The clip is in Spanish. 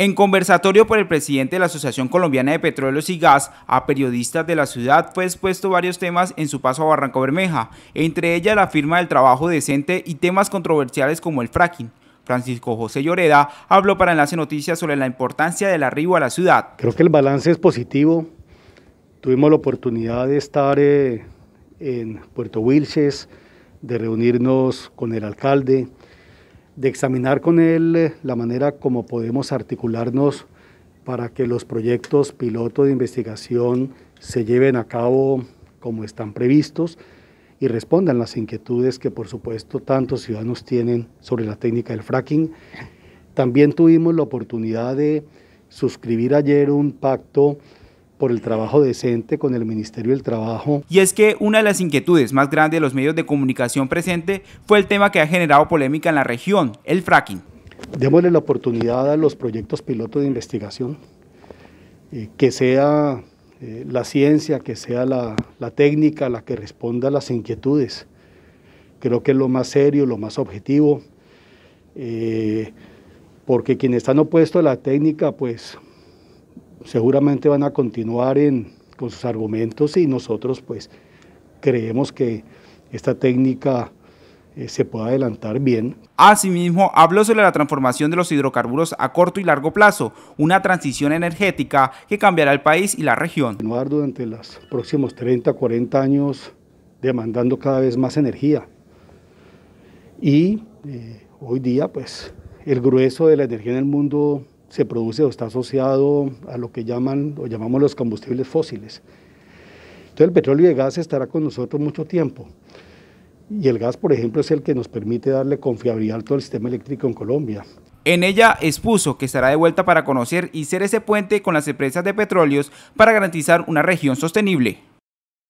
En conversatorio por el presidente de la Asociación Colombiana de Petróleos y Gas a periodistas de la ciudad fue pues, expuesto varios temas en su paso a Barranco Bermeja, entre ellas la firma del trabajo decente y temas controversiales como el fracking. Francisco José Lloreda habló para Enlace Noticias sobre la importancia del arribo a la ciudad. Creo que el balance es positivo. Tuvimos la oportunidad de estar eh, en Puerto Wilches, de reunirnos con el alcalde, de examinar con él eh, la manera como podemos articularnos para que los proyectos piloto de investigación se lleven a cabo como están previstos y respondan las inquietudes que por supuesto tantos ciudadanos tienen sobre la técnica del fracking. También tuvimos la oportunidad de suscribir ayer un pacto por el trabajo decente con el Ministerio del Trabajo. Y es que una de las inquietudes más grandes de los medios de comunicación presente fue el tema que ha generado polémica en la región, el fracking. Démosle la oportunidad a los proyectos pilotos de investigación, eh, que sea eh, la ciencia, que sea la, técnica la que responda a las inquietudes. Creo que es lo más serio, lo más objetivo, eh, porque quienes están opuestos a la técnica, pues seguramente van a continuar con sus argumentos y nosotros pues creemos que esta técnica eh, se puede adelantar bien. Asimismo, habló sobre la transformación de los hidrocarburos a corto y largo plazo, una transición energética que cambiará el país y la región. Continuar durante los próximos 30, 40 años demandando cada vez más energía. Y eh, hoy día, pues, el grueso de la energía en el mundo se produce o está asociado a lo que llaman o llamamos los combustibles fósiles. Entonces el petróleo y el gas estará con nosotros mucho tiempo. Y el gas, por ejemplo, es el que nos permite darle confiabilidad al todo el sistema eléctrico en Colombia. En ella expuso que estará de vuelta para conocer y ser ese puente con las empresas de petróleos para garantizar una región sostenible.